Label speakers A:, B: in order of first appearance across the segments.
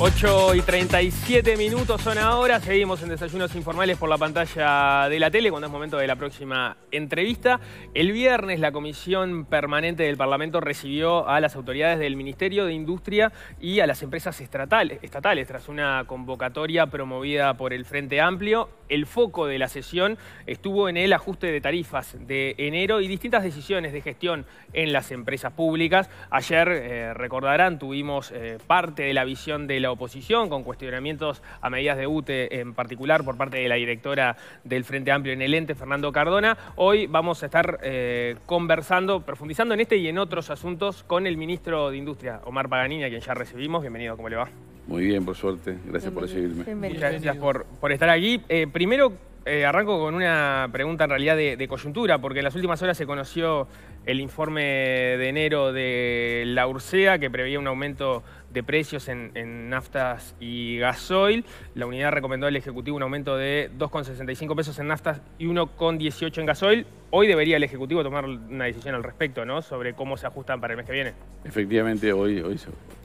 A: 8 y 37 minutos son ahora. Seguimos en desayunos informales por la pantalla de la tele cuando es momento de la próxima entrevista. El viernes la Comisión Permanente del Parlamento recibió a las autoridades del Ministerio de Industria y a las empresas estatales, tras una convocatoria promovida por el Frente Amplio. El foco de la sesión estuvo en el ajuste de tarifas de enero y distintas decisiones de gestión en las empresas públicas. Ayer, eh, recordarán, tuvimos eh, parte de la visión de la oposición, con cuestionamientos a medidas de UTE en particular por parte de la directora del Frente Amplio en el ente, Fernando Cardona. Hoy vamos a estar eh, conversando, profundizando en este y en otros asuntos con el ministro de Industria, Omar Paganini, a quien ya recibimos. Bienvenido, ¿cómo le va?
B: Muy bien, por suerte. Gracias por recibirme.
A: Muchas gracias por, estar aquí. Eh, primero, eh, arranco con una pregunta en realidad de, de, coyuntura, porque en las últimas horas se conoció el informe de enero de la URSEA que preveía un aumento de precios en, naftas y gasoil. La unidad recomendó al Ejecutivo un aumento de 2,65 pesos en naftas y 1,18 en gasoil. Hoy debería el Ejecutivo tomar una decisión al respecto, ¿no? Sobre cómo se ajustan para el mes que viene.
B: Efectivamente, hoy, hoy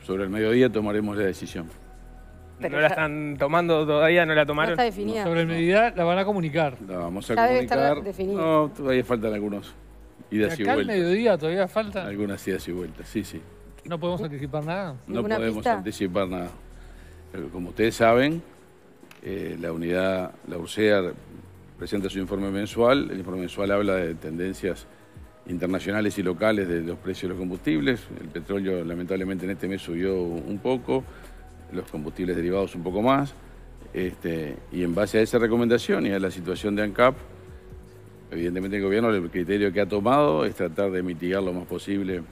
B: sobre el mediodía tomaremos la decisión. Pero no la están tomando todavía, no la tomaron. No está definida. sobre el mediodía la van a comunicar. La vamos a comunicar. No, todavía faltan algunos idas y, vueltas. Al mediodía todavía falta? Algunas idas y vueltas, sí, sí.
C: ¿No podemos anticipar nada? No podemos
B: anticipar nada. como ustedes saben, eh, la unidad, la URCEA, presenta su informe mensual. El informe mensual habla de tendencias internacionales y locales de los precios de los combustibles. El petróleo lamentablemente en este mes subió un poco, los combustibles derivados un poco más. Este, y en base a esa recomendación y a la situación de ANCAP, evidentemente el gobierno el criterio que ha tomado es tratar de mitigar lo más posible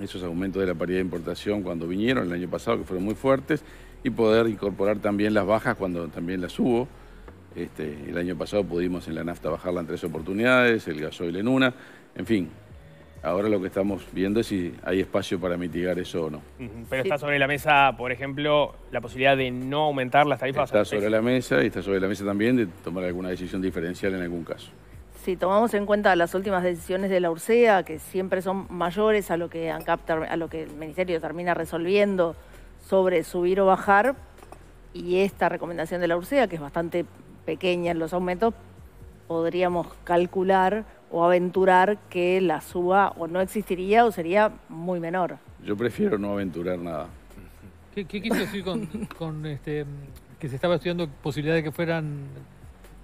B: esos aumentos de la paridad de importación cuando vinieron el año pasado, que fueron muy fuertes, y poder incorporar también las bajas cuando también las hubo. Este, el año pasado pudimos en la nafta bajarla en tres oportunidades, el gasoil en una, en fin. Ahora lo que estamos viendo es si hay espacio para mitigar eso o no.
A: Pero está sobre la mesa, por ejemplo, la posibilidad de no aumentar las tarifas. Está sobre la
B: mesa y está sobre la mesa también de tomar alguna decisión diferencial en algún caso
D: si tomamos en cuenta las últimas decisiones de la URSEA, que siempre son mayores a lo que a lo que el Ministerio termina resolviendo sobre subir o bajar, y esta recomendación de la URSEA, que es bastante pequeña en los aumentos, podríamos calcular o aventurar que la suba o no existiría o sería muy menor.
B: Yo prefiero no aventurar nada.
C: ¿Qué, qué quiso decir con, este, que se estaba estudiando posibilidades de que fueran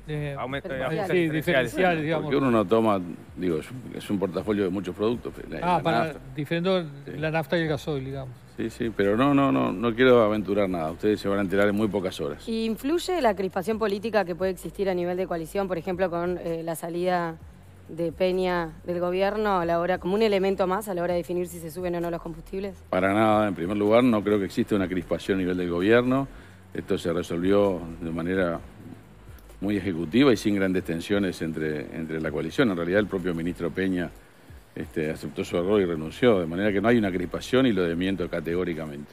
C: eh, aumento digamos. Porque uno no
B: toma, digo, es un portafolio de muchos productos. ah, para
C: diferente la nafta y el gasoil, digamos.
B: Sí, sí, pero no, no, no, no quiero aventurar nada. Ustedes se van a enterar en muy pocas horas.
E: ¿Influye la crispación política que puede existir a nivel de coalición, por ejemplo, con eh, la salida de Peña del gobierno a la hora, como un elemento más a la hora de definir si se suben o no los combustibles?
B: Para nada, en primer lugar, no creo que exista una crispación a nivel del gobierno. Esto se resolvió de manera muy ejecutiva y sin grandes tensiones entre, entre la coalición. En realidad el propio ministro Peña este, aceptó su error y renunció, de manera que no hay una crispación y lo demiento categóricamente.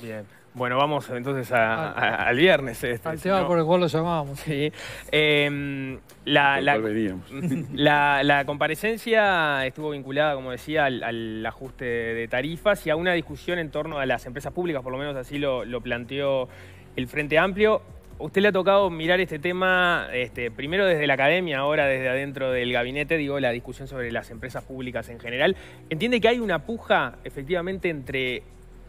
A: Bien. Bueno, vamos entonces al viernes. Este, al tema por el cual lo llamábamos. Sí. Em, la, la, comparecencia estuvo vinculada, como decía, al, ajuste de tarifas y a una discusión en torno a las empresas públicas, por lo menos así lo, lo planteó el Frente Amplio usted le ha tocado mirar este tema, este, primero desde la academia, ahora desde adentro del gabinete, digo, la discusión sobre las empresas públicas en general. ¿Entiende que hay una puja efectivamente entre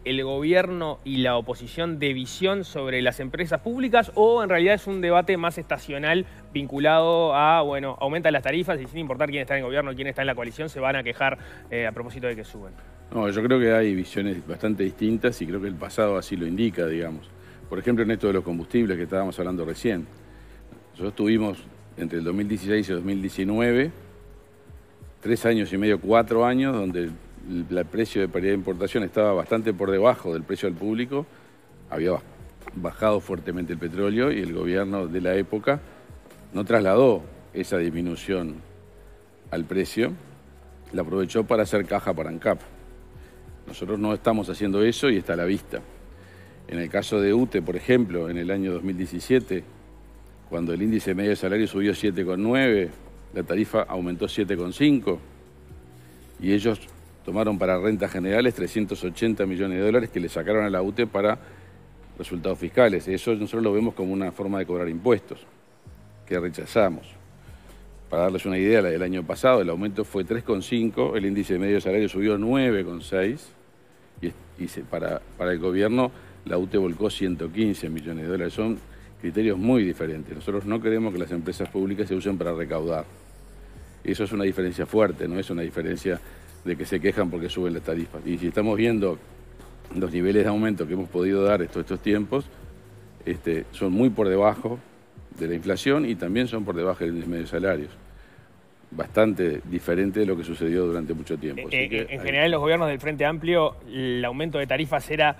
A: el gobierno y la oposición de visión sobre las empresas públicas o en realidad es un debate más estacional vinculado a, bueno, aumentan las tarifas y sin importar quién está en el gobierno, quién está en la coalición, se van a quejar eh, a propósito de que suben?
B: No, yo creo que hay visiones bastante distintas y creo que el pasado así lo indica, digamos. Por ejemplo, en esto de los combustibles que estábamos hablando recién. Nosotros tuvimos entre el 2016 y el 2019 tres años y medio, cuatro años, donde el, precio de paridad de importación estaba bastante por debajo del precio del público. Había bajado fuertemente el petróleo y el gobierno de la época no trasladó esa disminución al precio, la aprovechó para hacer caja para ANCAP. Nosotros no estamos haciendo eso y está a la vista. En el caso de UTE, por ejemplo, en el año 2017, cuando el índice medio de salario subió 7,9, la tarifa aumentó 7,5 y ellos tomaron para rentas generales 380 millones de dólares que le sacaron a la UTE para resultados fiscales. Eso nosotros lo vemos como una forma de cobrar impuestos, que rechazamos. Para darles una idea, el año pasado el aumento fue 3,5, el índice medio de salario subió 9,6 y, para, para el gobierno la UTE volcó 115 millones de dólares. Son criterios muy diferentes. Nosotros no queremos que las empresas públicas se usen para recaudar. Eso es una diferencia fuerte, no es una diferencia de que se quejan porque suben las tarifas. Y si estamos viendo los niveles de aumento que hemos podido dar estos, estos tiempos, este, son muy por debajo de la inflación y también son por debajo de los medios salarios. Bastante diferente de lo que sucedió durante mucho tiempo. Eh, eh, en general,
A: en los gobiernos del Frente Amplio, el aumento de tarifas era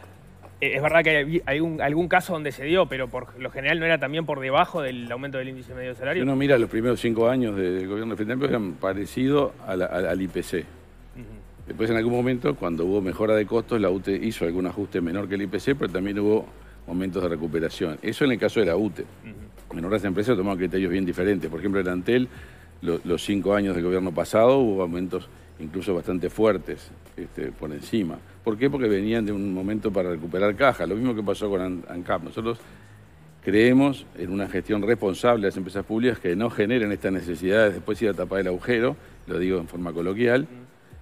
A: eh, es verdad que hay, algún caso donde se dio, pero por lo general no era también por debajo del aumento del índice medio salario. Si uno
B: mira los primeros cinco años del gobierno de Frente Amplio, eran parecidos al, IPC. Después, en algún momento, cuando hubo mejora de costos, la UTE hizo algún ajuste menor que el IPC, pero también hubo momentos de recuperación. Eso en el caso de la UTE. menoras de empresas tomaron criterios bien diferentes. Por ejemplo, en Antel, los cinco años del gobierno pasado, hubo aumentos incluso bastante fuertes este, por encima. ¿Por qué? Porque venían de un momento para recuperar caja, lo mismo que pasó con ANCAP. Nosotros creemos en una gestión responsable de las empresas públicas que no generen estas necesidades después ir a tapar el agujero, lo digo en forma coloquial,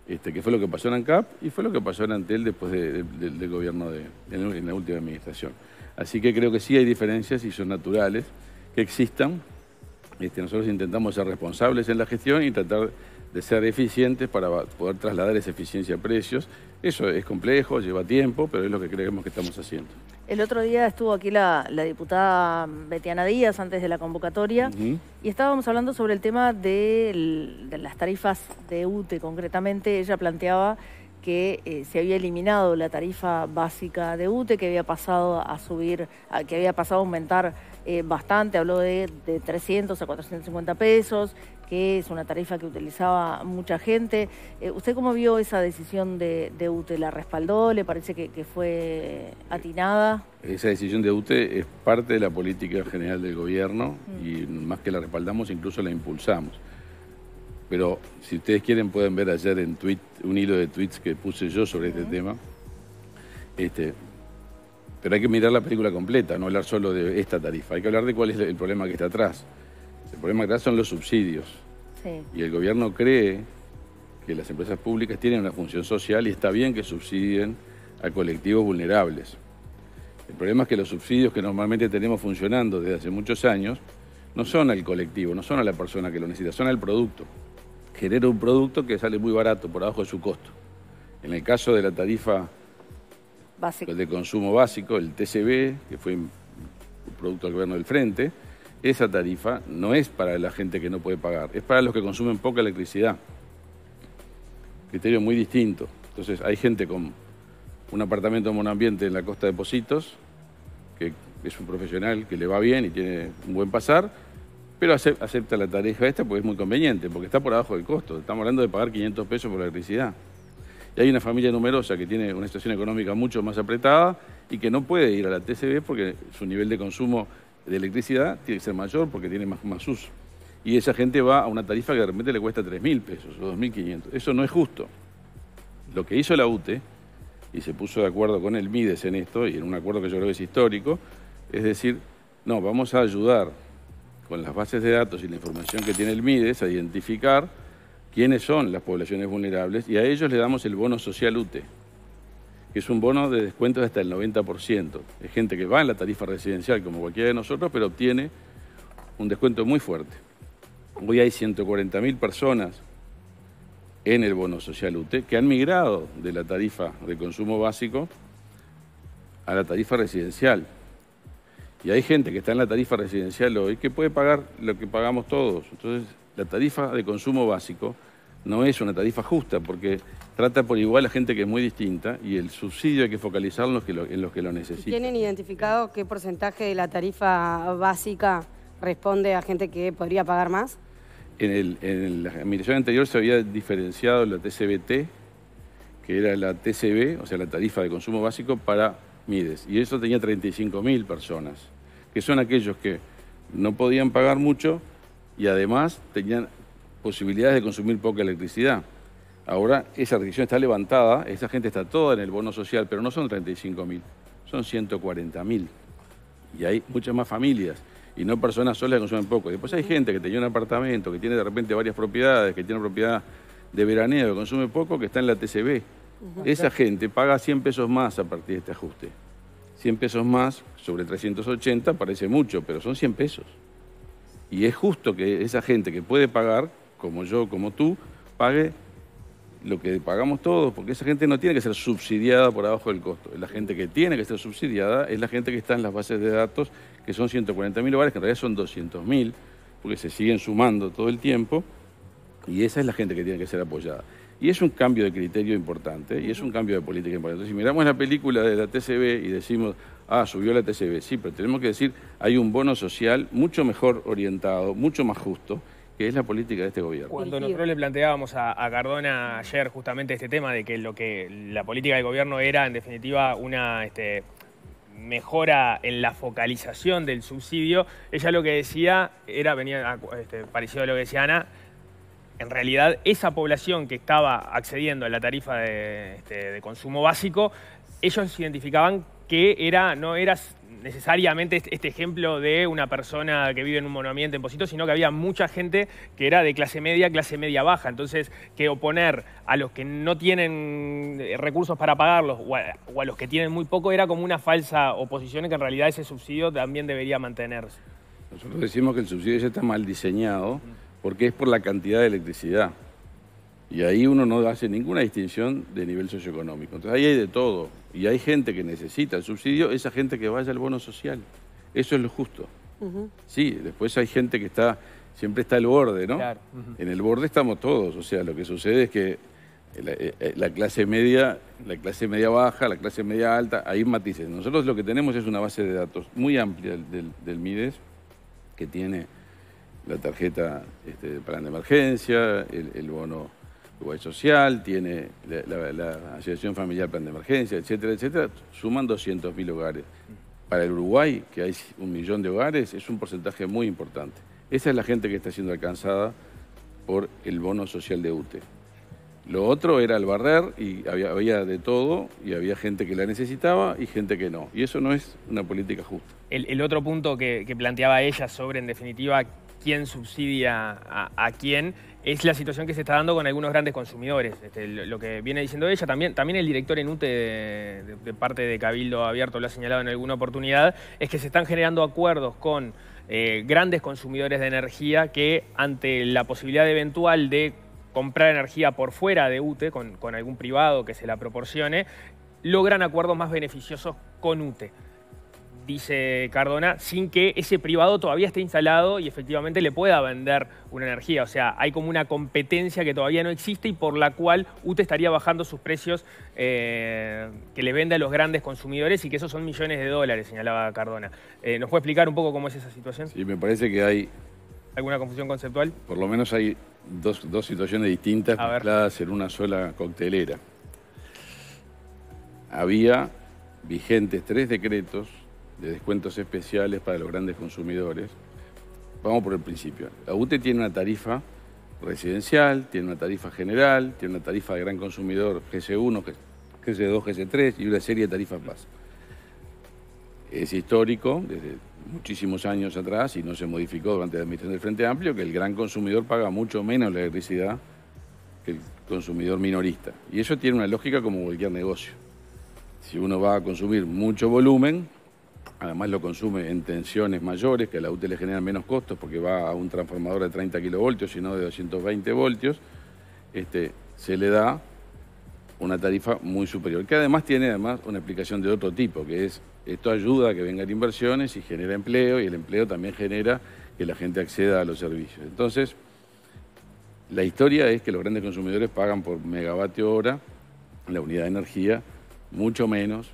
B: este, que fue lo que pasó en ANCAP y fue lo que pasó en Antel después del gobierno de, en la última administración. Así que creo que sí hay diferencias y son naturales que existan. Este, nosotros intentamos ser responsables en la gestión y tratar de ser eficientes para poder trasladar esa eficiencia a precios. Eso es complejo, lleva tiempo, pero es lo que creemos que estamos haciendo.
D: El otro día estuvo aquí la, diputada Betiana Díaz antes de la convocatoria y estábamos hablando sobre el tema de las tarifas de UTE concretamente. Ella planteaba que eh, se había eliminado la tarifa básica de UTE, que había pasado a subir, que había pasado a aumentar eh, bastante, habló de, de 300 a 450 pesos, que es una tarifa que utilizaba mucha gente. Eh, ¿Usted cómo vio esa decisión de, de, UTE? ¿La respaldó? ¿Le parece que, fue atinada?
B: Esa decisión de UTE es parte de la política general del gobierno mm. y más que la respaldamos, incluso la impulsamos. Pero si ustedes quieren pueden ver ayer en tweet, un hilo de tweets que puse yo sobre este tema. Este, pero hay que mirar la película completa, no hablar solo de esta tarifa. Hay que hablar de cuál es el problema que está atrás. El problema que está atrás son los subsidios. Y el gobierno cree que las empresas públicas tienen una función social y está bien que subsidien a colectivos vulnerables. El problema es que los subsidios que normalmente tenemos funcionando desde hace muchos años no son al colectivo, no son a la persona que lo necesita, son al producto genera un producto que sale muy barato, por abajo de su costo. En el caso de la tarifa Básico. de consumo básico, el TCB, que fue un producto del gobierno del Frente, esa tarifa no es para la gente que no puede pagar, es para los que consumen poca electricidad. Criterio muy distinto. Entonces, hay gente con un apartamento monoambiente en la costa de Positos, que es un profesional que le va bien y tiene un buen pasar, pero acepta la tarifa esta porque es muy conveniente, porque está por abajo del costo. Estamos hablando de pagar 500 pesos por electricidad. Y hay una familia numerosa que tiene una situación económica mucho más apretada y que no puede ir a la TCB porque su nivel de consumo de electricidad tiene que ser mayor porque tiene más, más uso. Y esa gente va a una tarifa que de repente le cuesta 3.000 pesos o 2.500. Eso no es justo. Lo que hizo la UTE, y se puso de acuerdo con el MIDES en esto, y en un acuerdo que yo creo que es histórico, es decir, no, vamos a ayudar con las bases de datos y la información que tiene el MIDES a identificar quiénes son las poblaciones vulnerables y a ellos le damos el bono social UTE, que es un bono de descuento de hasta el 90%. Es gente que va en la tarifa residencial como cualquiera de nosotros, pero obtiene un descuento muy fuerte. Hoy hay 140.000 personas en el bono social UTE que han migrado de la tarifa de consumo básico a la tarifa residencial. Y hay gente que está en la tarifa residencial hoy que puede pagar lo que pagamos todos. Entonces, la tarifa de consumo básico no es una tarifa justa porque trata por igual a gente que es muy distinta y el subsidio hay que focalizarlo en los que lo, necesitan. ¿Tienen
E: identificado qué porcentaje de la tarifa básica responde a gente que podría pagar más?
B: en la administración anterior se había diferenciado la TCBT, que era la TCB, o sea, la tarifa de consumo básico, para y eso tenía 35.000 personas, que son aquellos que no podían pagar mucho y además tenían posibilidades de consumir poca electricidad. Ahora esa restricción está levantada, esa gente está toda en el bono social, pero no son 35.000, son 140.000. Y hay muchas más familias y no personas solas que consumen poco. Después hay gente que tenía un apartamento, que tiene de repente varias propiedades, que tiene propiedad de veraneo, que consume poco, que está en la TCB esa gente paga 100 pesos más a partir de este ajuste. 100 pesos más sobre 380 parece mucho, pero son 100 pesos. Y es justo que esa gente que puede pagar, como yo, como tú, pague lo que pagamos todos, porque esa gente no tiene que ser subsidiada por abajo del costo. La gente que tiene que ser subsidiada es la gente que está en las bases de datos, que son 140.000 hogares, que en realidad son 200.000, porque se siguen sumando todo el tiempo, y esa es la gente que tiene que ser apoyada. Y es un cambio de criterio importante y es un cambio de política importante. Si miramos la película de la TCB y decimos, ah, subió la TCB, sí, pero tenemos que decir, hay un bono social mucho mejor orientado, mucho más justo, que es la política de este gobierno. Cuando
A: nosotros le planteábamos a, Cardona ayer justamente este tema de que lo que la política del gobierno era en definitiva una este, mejora en la focalización del subsidio, ella lo que decía era, venía este, parecido a lo que decía Ana, en realidad esa población que estaba accediendo a la tarifa de, este, consumo básico, ellos identificaban que era, no era necesariamente este, este ejemplo de una persona que vive en un monoambiente en sino que había mucha gente que era de clase media, clase media baja. Entonces, que oponer a los que no tienen eh, recursos para pagarlos o a, los que tienen muy poco era como una falsa oposición que en realidad ese subsidio también debería mantenerse.
B: Nosotros decimos que el subsidio ya está mal diseñado porque es por la cantidad de electricidad. Y ahí uno no hace ninguna distinción de nivel socioeconómico. Entonces ahí hay de todo. Y hay gente que necesita el subsidio, esa gente que vaya al bono social. Eso es lo justo. Sí, después hay gente que está, siempre está al borde, ¿no? Claro. En el borde estamos todos. O sea, lo que sucede es que eh, eh, la, clase media, la clase media baja, la clase media alta, hay matices. Nosotros lo que tenemos es una base de datos muy amplia del MIDES que tiene la tarjeta de este, plan de emergencia, el, bono Uruguay Social, tiene la, Asociación Familiar Plan de Emergencia, etcétera, etcétera, suman 200.000 hogares. Para el Uruguay, que hay un millón de hogares, es un porcentaje muy importante. Esa es la gente que está siendo alcanzada por el bono social de UTE. Lo otro era el barrer y había, había, de todo y había gente que la necesitaba y gente que no. Y eso no es una política justa.
A: El, otro punto que planteaba ella sobre, en definitiva, quién subsidia a, quién, es la situación que se está dando con algunos grandes consumidores. Este, lo, que viene diciendo ella, también, también el director en UTE de, parte de Cabildo Abierto lo ha señalado en alguna oportunidad, es que se están generando acuerdos con eh, grandes consumidores de energía que ante la posibilidad eventual de comprar energía por fuera de UTE, con algún privado que se la proporcione, logran acuerdos más beneficiosos con UTE dice Cardona, sin que ese privado todavía esté instalado y efectivamente le pueda vender una energía. O sea, hay como una competencia que todavía no existe y por la cual UTE estaría bajando sus precios eh, que le vende a los grandes consumidores y que esos son millones de dólares, señalaba Cardona. Eh, ¿Nos puede explicar un poco cómo es esa situación? Sí,
B: me parece que hay... ¿Alguna confusión conceptual? Por lo menos hay dos, dos situaciones distintas mezcladas en una sola coctelera. Había vigentes tres decretos de descuentos especiales para los grandes consumidores. Vamos por el principio. La UTE tiene una tarifa residencial, tiene una tarifa general, tiene una tarifa de gran consumidor GC1, GC2, GC3 y una serie de tarifas más. Es histórico, desde muchísimos años atrás, y no se modificó durante la admisión del Frente Amplio, que el gran consumidor paga mucho menos la electricidad que el consumidor minorista. Y eso tiene una lógica como cualquier negocio. Si uno va a consumir mucho volumen, Además lo consume en tensiones mayores, que a la UTE le generan menos costos porque va a un transformador de 30 kilovoltios y no de 220 voltios. Este, se le da una tarifa muy superior, que además tiene además una explicación de otro tipo, que es esto ayuda a que vengan inversiones y genera empleo, y el empleo también genera que la gente acceda a los servicios. Entonces, la historia es que los grandes consumidores pagan por megavatio hora la unidad de energía mucho menos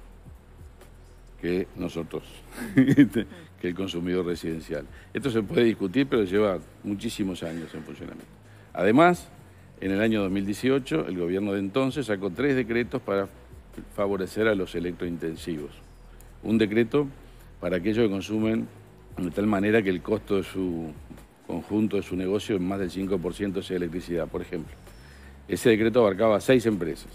B: que nosotros, que el consumidor residencial. Esto se puede discutir, pero lleva muchísimos años en funcionamiento. Además, en el año 2018, el gobierno de entonces sacó tres decretos para favorecer a los electrointensivos. Un decreto para aquellos que consumen de tal manera que el costo de su conjunto de su negocio en más del 5% sea electricidad, por ejemplo. Ese decreto abarcaba a seis empresas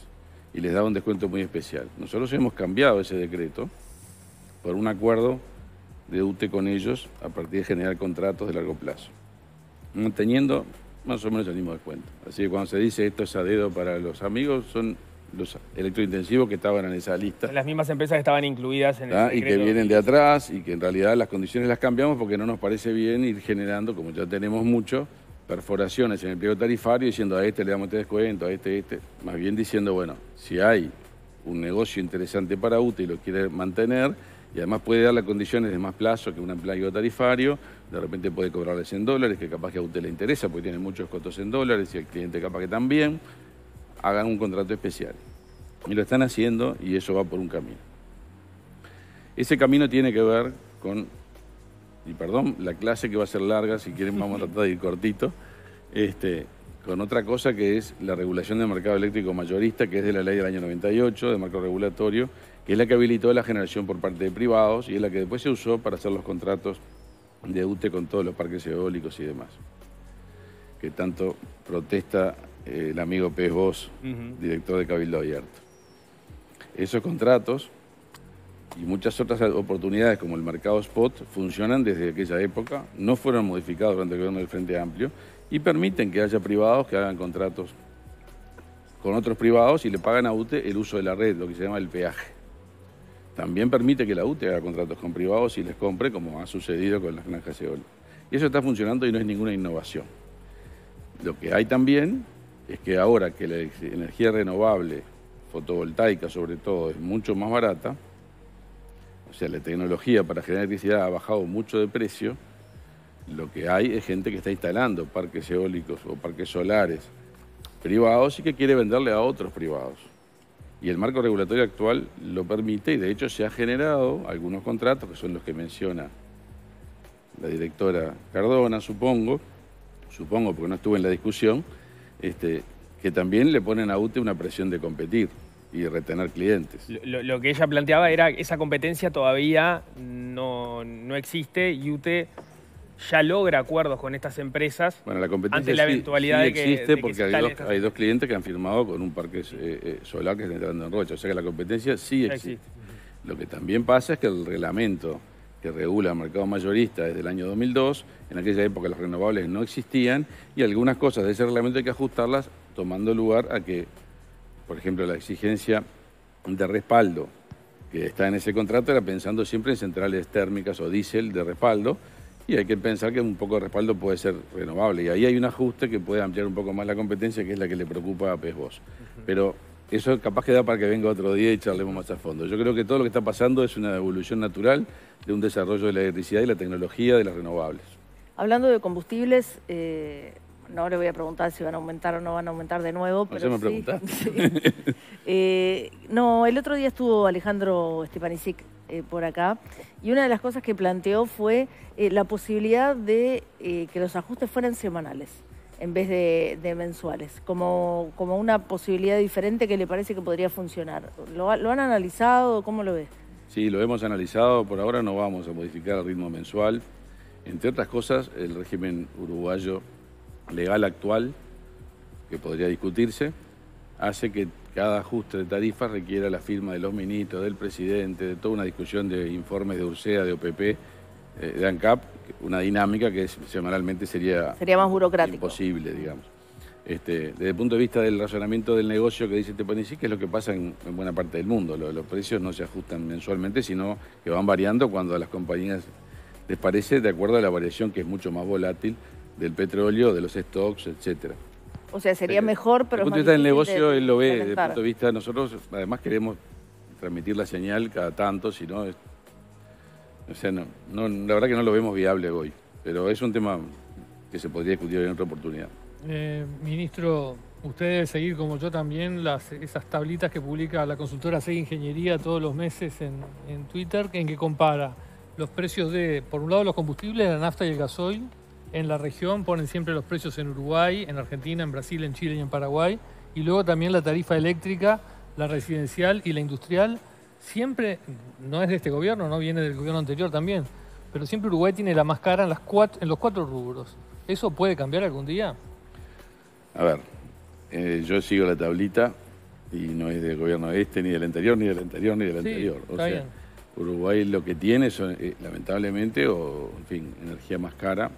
B: y les daba un descuento muy especial. Nosotros hemos cambiado ese decreto por un acuerdo de UTE con ellos a partir de generar contratos de largo plazo, manteniendo más o menos el mismo descuento. Así que cuando se dice esto es a dedo para los amigos, son los electrointensivos que estaban en esa lista.
A: Las mismas empresas que estaban incluidas en el Y que vienen
B: de atrás y que en realidad las condiciones las cambiamos porque no nos parece bien ir generando, como ya tenemos mucho, perforaciones en el pliego tarifario diciendo a este le damos este descuento, a este, este. Más bien diciendo, bueno, si hay un negocio interesante para UTE y lo quiere mantener, y además puede dar las condiciones de más plazo que un amplio tarifario, de repente puede cobrarles en dólares, que capaz que a usted le interesa porque tiene muchos costos en dólares y el cliente capaz que también, hagan un contrato especial. Y lo están haciendo y eso va por un camino. Ese camino tiene que ver con, y perdón, la clase que va a ser larga, si quieren vamos a tratar de ir cortito, este, con otra cosa que es la regulación del mercado eléctrico mayorista, que es de la ley del año 98, de marco regulatorio, que es la que habilitó la generación por parte de privados y es la que después se usó para hacer los contratos de UTE con todos los parques eólicos y demás, que tanto protesta eh, el amigo Pez Bos, director de Cabildo Abierto. Esos contratos y muchas otras oportunidades como el mercado spot funcionan desde aquella época, no fueron modificados durante el gobierno del Frente Amplio y permiten que haya privados que hagan contratos con otros privados y le pagan a UTE el uso de la red, lo que se llama el peaje. También permite que la UTE haga contratos con privados y les compre, como ha sucedido con las granjas oro. Y eso está funcionando y no es ninguna innovación. Lo que hay también es que ahora que la energía renovable, fotovoltaica sobre todo, es mucho más barata, o sea, la tecnología para generar electricidad ha bajado mucho de precio, lo que hay es gente que está instalando parques eólicos o parques solares privados y que quiere venderle a otros privados. Y el marco regulatorio actual lo permite y de hecho se ha generado algunos contratos, que son los que menciona la directora Cardona, supongo, supongo porque no estuve en la discusión, este, que también le ponen a UTE una presión de competir y retener clientes.
A: Lo, que ella planteaba era esa competencia todavía no, no existe y UTE ya logra acuerdos con estas empresas
B: bueno, la ante la eventualidad de que existe porque hay dos, clientes que han firmado con un parque eh, eh, solar que está entrando en Rocha, o sea que la competencia sí existe. Lo que también pasa es que el reglamento que regula el mercado mayorista desde el año 2002, en aquella época las renovables no existían y algunas cosas de ese reglamento hay que ajustarlas tomando lugar a que, por ejemplo, la exigencia de respaldo que está en ese contrato era pensando siempre en centrales térmicas o diésel de respaldo, y hay que pensar que un poco de respaldo puede ser renovable. Y ahí hay un ajuste que puede ampliar un poco más la competencia, que es la que le preocupa a Pesbos. Pero eso capaz que da para que venga otro día y charlemos más a fondo. Yo creo que todo lo que está pasando es una evolución natural de un desarrollo de la electricidad y la tecnología de las renovables.
D: Hablando de combustibles, eh, no le voy a preguntar si van a aumentar o no van a aumentar de nuevo. No, pero me sí, eh, no, el otro día estuvo Alejandro Stepanisic eh, por acá, y una de las cosas que planteó fue eh, la posibilidad de eh, que los ajustes fueran semanales en vez de, mensuales, como, como una posibilidad diferente que le parece que podría funcionar. ¿Lo, lo han analizado? ¿Cómo lo ves?
B: Sí, lo hemos analizado. Por ahora no vamos a modificar el ritmo mensual. Entre otras cosas, el régimen uruguayo legal actual, que podría discutirse, hace que cada ajuste de tarifas requiera la firma de los ministros, del presidente, de toda una discusión de informes de URSEA, de OPP, eh, de ANCAP, una dinámica que semanalmente sería, sería más imposible, digamos. Este, desde el punto de vista del razonamiento del negocio que dice Tepanicí, que es lo que pasa en, buena parte del mundo. Los, los, precios no se ajustan mensualmente, sino que van variando cuando a las compañías les parece de acuerdo a la variación que es mucho más volátil del petróleo, de los stocks, etcétera.
D: O sea, sería mejor, pero... Desde el punto de vista del negocio, él lo ve, desde el punto de
B: vista, de nosotros además queremos transmitir la señal cada tanto, si no... o sea, no, la verdad que no lo vemos viable hoy, pero es un tema que se podría discutir en otra oportunidad.
C: Eh, ministro, usted debe seguir como yo también las, esas tablitas que publica la consultora SEG Ingeniería todos los meses en, en Twitter, en que compara los precios de, por un lado, los combustibles, la nafta y el gasoil, en la región, ponen siempre los precios en Uruguay, en Argentina, en Brasil, en Chile y en Paraguay, y luego también la tarifa eléctrica, la residencial y la industrial, siempre, no es de este gobierno, no viene del gobierno anterior también, pero siempre Uruguay tiene la más cara en, las cuatro, en los cuatro rubros. ¿Eso puede cambiar algún día?
B: A ver, eh, yo sigo la tablita y no es del gobierno este, ni del anterior, ni del anterior, ni del anterior. O sea, Uruguay lo que tiene son, eh, lamentablemente, o en fin, energía más cara,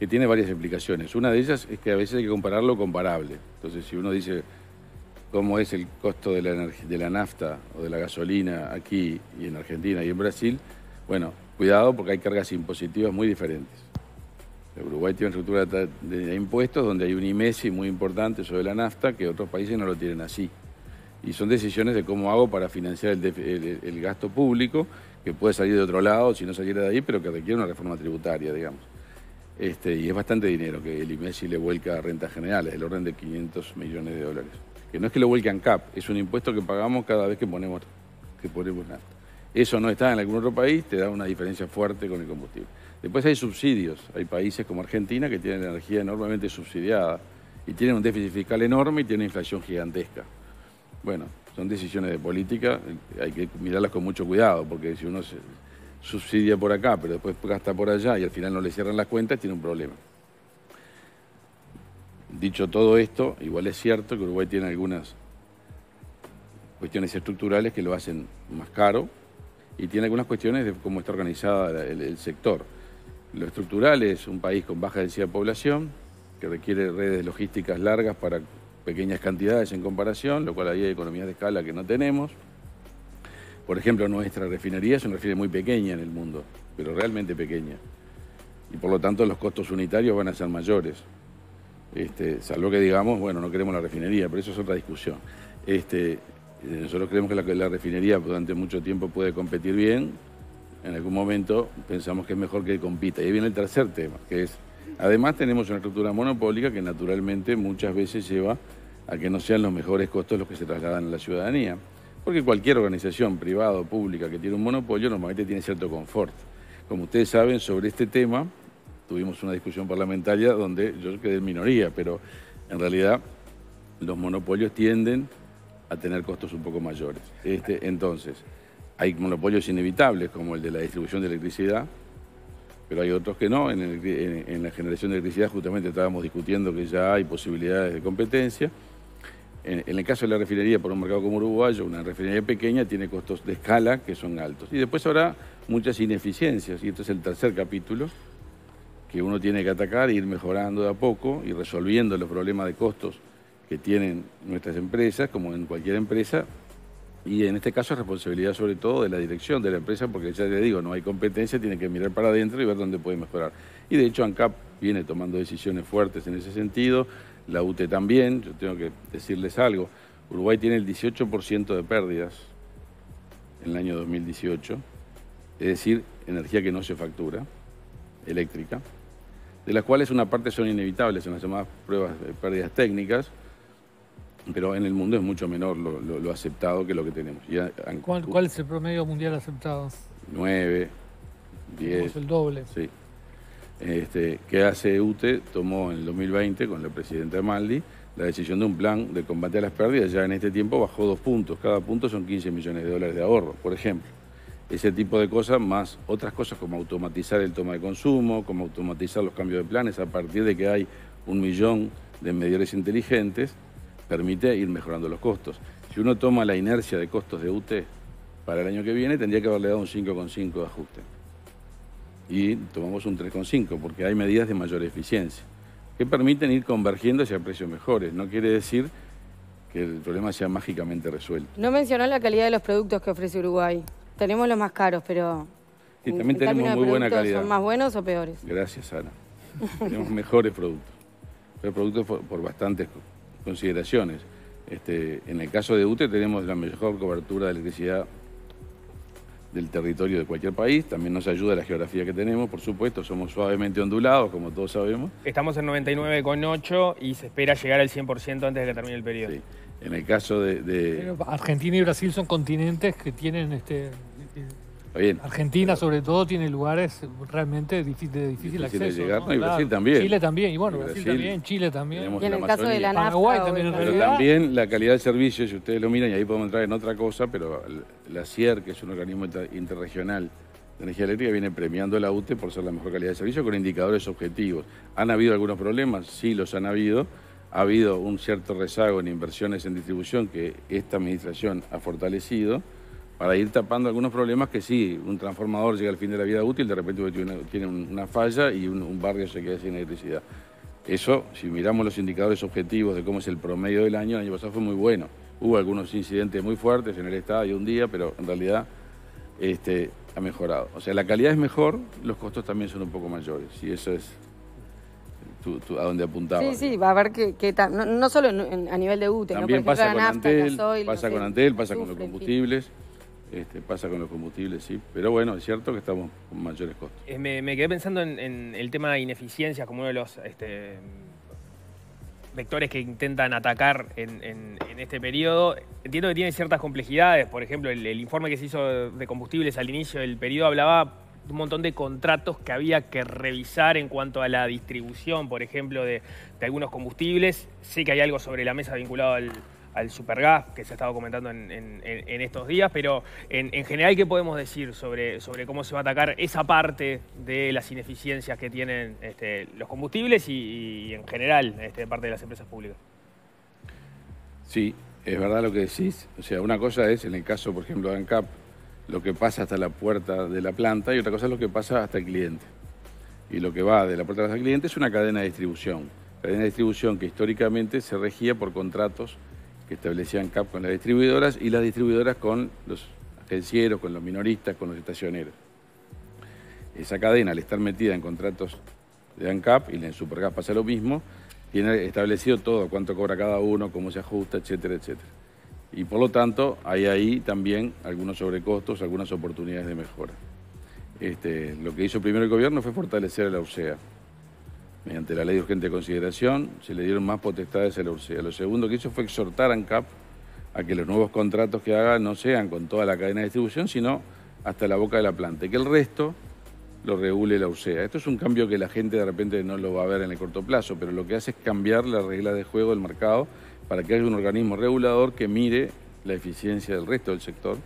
B: que tiene varias implicaciones. Una de ellas es que a veces hay que compararlo comparable. Entonces, si uno dice cómo es el costo de la, de la nafta o de la gasolina aquí y en Argentina y en Brasil, bueno, cuidado porque hay cargas impositivas muy diferentes. Uruguay tiene una estructura de impuestos donde hay un IMESI muy importante sobre la nafta que otros países no lo tienen así. Y son decisiones de cómo hago para financiar el, el, el gasto público, que puede salir de otro lado si no saliera de ahí, pero que requiere una reforma tributaria, digamos. Este, y es bastante dinero que el IMESI le vuelca a rentas generales, el orden de 500 millones de dólares. Que no es que lo vuelcan CAP, es un impuesto que pagamos cada vez que ponemos, que ponemos Eso no está en algún otro país, te da una diferencia fuerte con el combustible. Después hay subsidios, hay países como Argentina que tienen energía enormemente subsidiada y tienen un déficit fiscal enorme y tienen inflación gigantesca. Bueno, son decisiones de política, hay que mirarlas con mucho cuidado, porque si uno se, subsidia por acá, pero después gasta por allá y al final no le cierran las cuentas, tiene un problema. Dicho todo esto, igual es cierto que Uruguay tiene algunas cuestiones estructurales que lo hacen más caro y tiene algunas cuestiones de cómo está organizada el, sector. Lo estructural es un país con baja densidad de población, que requiere redes logísticas largas para pequeñas cantidades en comparación, lo cual hay economías de escala que no tenemos. Por ejemplo, nuestra refinería es una refinería muy pequeña en el mundo, pero realmente pequeña. Y por lo tanto los costos unitarios van a ser mayores. Este, salvo que digamos, bueno, no queremos la refinería, pero eso es otra discusión. Este, nosotros creemos que la, refinería durante mucho tiempo puede competir bien, en algún momento pensamos que es mejor que compita. Y ahí viene el tercer tema, que es, además tenemos una estructura monopólica que naturalmente muchas veces lleva a que no sean los mejores costos los que se trasladan a la ciudadanía. Porque cualquier organización privada o pública que tiene un monopolio normalmente tiene cierto confort. Como ustedes saben, sobre este tema tuvimos una discusión parlamentaria donde yo quedé en minoría, pero en realidad los monopolios tienden a tener costos un poco mayores. Este, entonces, hay monopolios inevitables, como el de la distribución de electricidad, pero hay otros que no. en la generación de electricidad justamente estábamos discutiendo que ya hay posibilidades de competencia. En, el caso de la refinería, por un mercado como uruguayo, una refinería pequeña tiene costos de escala que son altos. Y después habrá muchas ineficiencias, y este es el tercer capítulo, que uno tiene que atacar e ir mejorando de a poco y resolviendo los problemas de costos que tienen nuestras empresas, como en cualquier empresa, y en este caso es responsabilidad sobre todo de la dirección de la empresa, porque ya le digo, no hay competencia, tiene que mirar para adentro y ver dónde puede mejorar. Y de hecho ANCAP viene tomando decisiones fuertes en ese sentido la UTE también, yo tengo que decirles algo, Uruguay tiene el 18% de pérdidas en el año 2018, es decir, energía que no se factura, eléctrica, de las cuales una parte son inevitables en las llamadas pruebas de pérdidas técnicas, pero en el mundo es mucho menor lo, aceptado que lo que tenemos.
C: ¿Cuál, es el promedio mundial aceptado?
B: 9, 10. el doble. Sí este, que hace UTE tomó en el 2020 con la presidenta Maldi la decisión de un plan de combate a las pérdidas, ya en este tiempo bajó dos puntos, cada punto son 15 millones de dólares de ahorro, por ejemplo. Ese tipo de cosas, más otras cosas como automatizar el toma de consumo, como automatizar los cambios de planes, a partir de que hay un millón de medidores inteligentes, permite ir mejorando los costos. Si uno toma la inercia de costos de UTE para el año que viene, tendría que haberle dado un 5,5 de ajuste y tomamos un 3,5 porque hay medidas de mayor eficiencia que permiten ir convergiendo hacia precios mejores. No quiere decir que el problema sea mágicamente resuelto.
E: No mencionó la calidad de los productos que ofrece Uruguay. Tenemos los más caros, pero...
B: Sí, también tenemos muy buena calidad. ¿Son más
E: buenos o peores?
B: Gracias, Ana. tenemos mejores productos. Pero productos por, por bastantes consideraciones. Este, en el caso de UTE tenemos la mejor cobertura de electricidad del territorio de cualquier país. También nos ayuda la geografía que tenemos, por supuesto, somos suavemente ondulados, como todos sabemos.
A: Estamos en 99,8 y se espera llegar al 100% antes de que termine el periodo. Sí.
B: En el caso de, de...
C: Argentina y Brasil son continentes que tienen este, Argentina, sobre todo, tiene lugares realmente difícil, de difícil, acceso. y Brasil también. Chile también, y bueno, Brasil, también, Chile también. Y en el caso
B: de la nafta, Paraguay también, Pero también la calidad de servicio, si ustedes lo miran, y ahí podemos entrar en otra cosa, pero la CIER, que es un organismo interregional de energía eléctrica, viene premiando a la UTE por ser la mejor calidad de servicio con indicadores objetivos. ¿Han habido algunos problemas? Sí, los han habido. Ha habido un cierto rezago en inversiones en distribución que esta administración ha fortalecido para ir tapando algunos problemas que sí, un transformador llega al fin de la vida útil, de repente tiene una, falla y un, barrio se queda sin electricidad. Eso, si miramos los indicadores objetivos de cómo es el promedio del año, el año pasado fue muy bueno. Hubo algunos incidentes muy fuertes en el Estado y un día, pero en realidad este, ha mejorado. O sea, la calidad es mejor, los costos también son un poco mayores, y eso es a dónde apuntaba. Sí,
E: sí, va a haber que, no, solo a nivel de útil, también ¿no? pasa, con, nafta, pasa pasa con Antel, pasa con los combustibles.
B: Este, pasa con los combustibles, sí. Pero bueno, es cierto que estamos con mayores costos.
A: Eh, me, quedé pensando en, el tema de ineficiencias como uno de los este, vectores que intentan atacar en, este periodo. Entiendo que tiene ciertas complejidades. Por ejemplo, el, informe que se hizo de combustibles al inicio del periodo hablaba de un montón de contratos que había que revisar en cuanto a la distribución, por ejemplo, de algunos combustibles. Sé que hay algo sobre la mesa vinculado al, al Supergas que se ha estado comentando en, estos días, pero en, general, ¿qué podemos decir sobre, sobre cómo se va a atacar esa parte de las ineficiencias que tienen este, los combustibles y, en general este, parte de las empresas públicas?
B: Sí, es verdad lo que decís. O sea, una cosa es en el caso, por ejemplo, de ANCAP, lo que pasa hasta la puerta de la planta y otra cosa es lo que pasa hasta el cliente. Y lo que va de la puerta hasta el cliente es una cadena de distribución. Cadena de distribución que históricamente se regía por contratos que establecían CAP con las distribuidoras y las distribuidoras con los agencieros, con los minoristas, con los estacioneros. Esa cadena, al estar metida en contratos de ANCAP y en Supergas pasa lo mismo, tiene establecido todo, cuánto cobra cada uno, cómo se ajusta, etcétera, etcétera. Y por lo tanto, hay ahí también algunos sobrecostos, algunas oportunidades de mejora. Este, lo que hizo primero el gobierno fue fortalecer la UCEA mediante la ley de urgente consideración, se le dieron más potestades a la URSEA. Lo segundo que hizo fue exhortar a ANCAP a que los nuevos contratos que haga no sean con toda la cadena de distribución, sino hasta la boca de la planta, y que el resto lo regule la URSEA. Esto es un cambio que la gente de repente no lo va a ver en el corto plazo, pero lo que hace es cambiar la regla de juego del mercado para que haya un organismo regulador que mire la eficiencia del resto del sector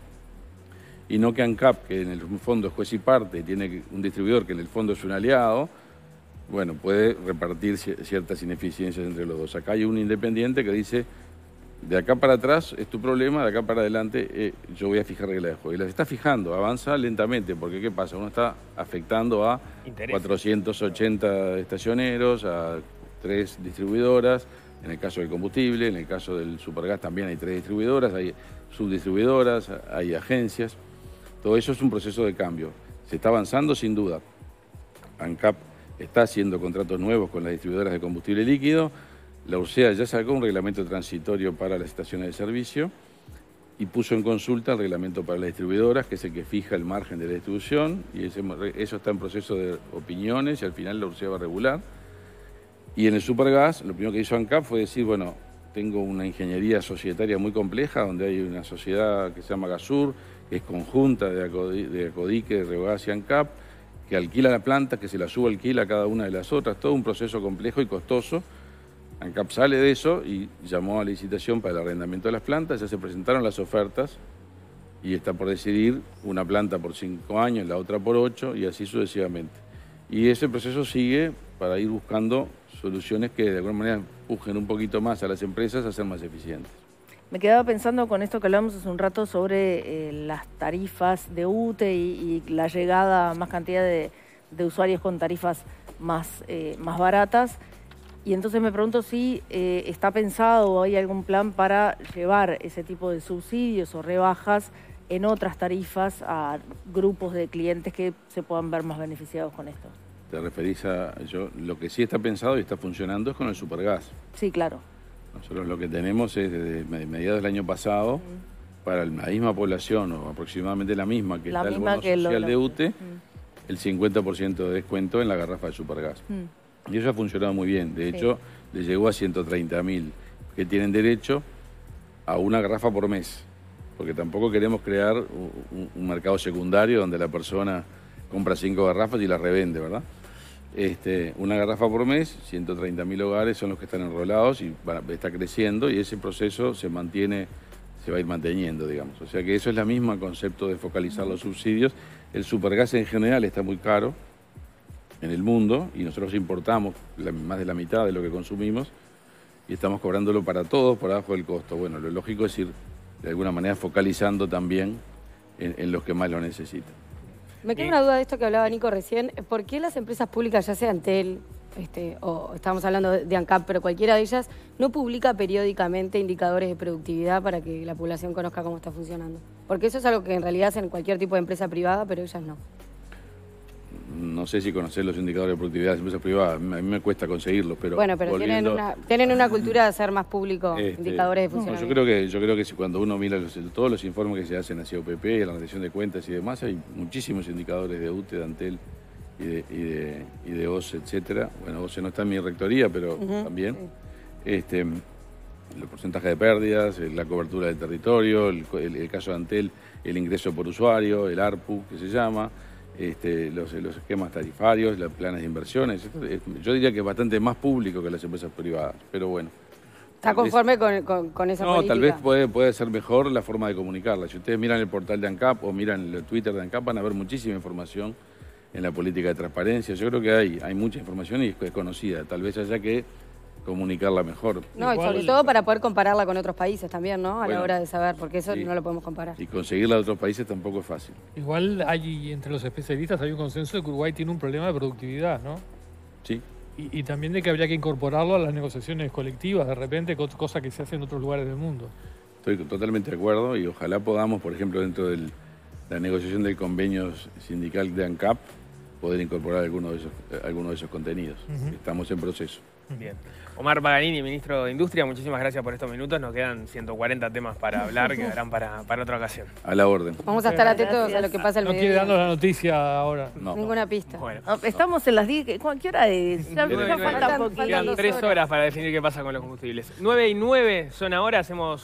B: y no que ANCAP, que en el fondo es juez y parte, tiene un distribuidor que en el fondo es un aliado, bueno, puede repartir ciertas ineficiencias entre los dos. Acá hay un independiente que dice, de acá para atrás es tu problema, de acá para adelante eh, yo voy a fijar reglas de juego. Y las está fijando, avanza lentamente, porque ¿qué pasa? Uno está afectando a 480 estacioneros, a tres distribuidoras, en el caso del combustible, en el caso del supergas también hay tres distribuidoras, hay subdistribuidoras, hay agencias. Todo eso es un proceso de cambio. Se está avanzando sin duda. ANCAP está haciendo contratos nuevos con las distribuidoras de combustible líquido. La URSEA ya sacó un reglamento transitorio para las estaciones de servicio y puso en consulta el reglamento para las distribuidoras, que es el que fija el margen de la distribución, y eso está en proceso de opiniones y al final la URSEA va a regular. Y en el Supergas, lo primero que hizo ANCAP fue decir, bueno, tengo una ingeniería societaria muy compleja, donde hay una sociedad que se llama Gasur, que es conjunta de, Acodique, de Reogas y ANCAP, alquila la planta, que se la subalquila cada una de las otras, todo un proceso complejo y costoso. ANCAP sale de eso y llamó a licitación para el arrendamiento de las plantas, ya se presentaron las ofertas y está por decidir una planta por cinco años, la otra por ocho y así sucesivamente. Y ese proceso sigue para ir buscando soluciones que de alguna manera pujen un poquito más a las empresas a ser más eficientes.
D: Me quedaba pensando con esto que hablamos hace un rato sobre eh, las tarifas de UTE y, la llegada a más cantidad de, usuarios con tarifas más, eh, más baratas. Y entonces me pregunto si eh, está pensado o hay algún plan para llevar ese tipo de subsidios o rebajas en otras tarifas a grupos de clientes que se puedan ver más beneficiados con esto.
B: Te referís a yo, lo que sí está pensado y está funcionando es con el supergas. Sí, claro. Nosotros lo que tenemos es desde mediados del año pasado, para la misma población, o aproximadamente la misma que está el bono social de UTE, el 50% de descuento en la garrafa de supergas. Y eso ha funcionado muy bien. De hecho, le llegó a 130.000 que tienen derecho a una garrafa por mes. Porque tampoco queremos crear un, un mercado secundario donde la persona compra cinco garrafas y las revende, ¿verdad? Este, una garrafa por mes, 130.000 hogares son los que están enrolados y está creciendo y ese proceso se mantiene, se va a ir manteniendo, digamos. O sea que eso es la misma concepto de focalizar los subsidios. El supergas en general está muy caro en el mundo y nosotros importamos más de la mitad de lo que consumimos y estamos cobrándolo para todos por abajo del costo. Bueno, lo lógico es ir de alguna manera focalizando también en los que más lo necesitan.
E: Me queda una duda de esto que hablaba Nico recién. ¿Por qué las empresas públicas, ya sea Antel, este, o estamos hablando de ANCAP, pero cualquiera de ellas, no publica periódicamente indicadores de productividad para que la población conozca cómo está funcionando? Porque eso es algo que en realidad hacen cualquier tipo de empresa privada, pero ellas no
B: no sé si conocer los indicadores de productividad de empresas privadas, a mí me cuesta conseguirlos, pero... Bueno, pero tienen, una,
E: tienen una cultura de hacer más público este, indicadores de funcionamiento.
B: yo creo que, yo creo que si cuando uno mira todos los informes que se hacen hacia OPP, la rendición de cuentas y demás, hay muchísimos indicadores de UTE, de Antel y de, y de, y etcétera. Bueno, Ose no está en mi rectoría, pero también. Este, el porcentaje de pérdidas, la cobertura del territorio, el, el caso de Antel, el ingreso por usuario, el ARPU, que se llama este, los, los, esquemas tarifarios, los planes de inversiones. Yo diría que es bastante más público que las empresas privadas, pero bueno.
E: ¿Está conforme con, con, con, no, tal vez
B: puede, puede ser mejor la forma de comunicarla. Si ustedes miran el portal de ANCAP o miran el Twitter de ANCAP, van a ver muchísima información en la política de transparencia. Yo creo que hay, hay mucha información y es conocida. Tal vez haya que comunicarla mejor. No, y sobre todo
E: para poder compararla con otros países también, ¿no? A la hora de saber, porque eso no lo podemos comparar.
B: Y conseguirla de otros países tampoco es fácil.
C: Igual hay entre los especialistas hay un consenso de que Uruguay tiene un problema de productividad, ¿no? Sí. Y, también de que habría que incorporarlo a las negociaciones colectivas, de repente, cosa que se hace en otros lugares del mundo.
B: Estoy totalmente de acuerdo y ojalá podamos, por ejemplo, dentro de la negociación del convenio sindical de ANCAP, poder incorporar algunos de esos, eh, de esos contenidos. Estamos en proceso.
A: Bien. Omar Paganini, ministro de Industria, muchísimas gracias por estos minutos. Nos quedan 140 temas para hablar, que darán para, para otra ocasión.
B: A la orden. Vamos a estar atentos a lo que
C: pasa el No quiere darnos
A: la noticia ahora.
D: Ninguna pista. Bueno. Oh, estamos en las 10. ¿Qué hora es? Ya, falta un poquito. Quedan
A: tres horas para definir qué pasa con los combustibles. 9 y 9 son ahora, hacemos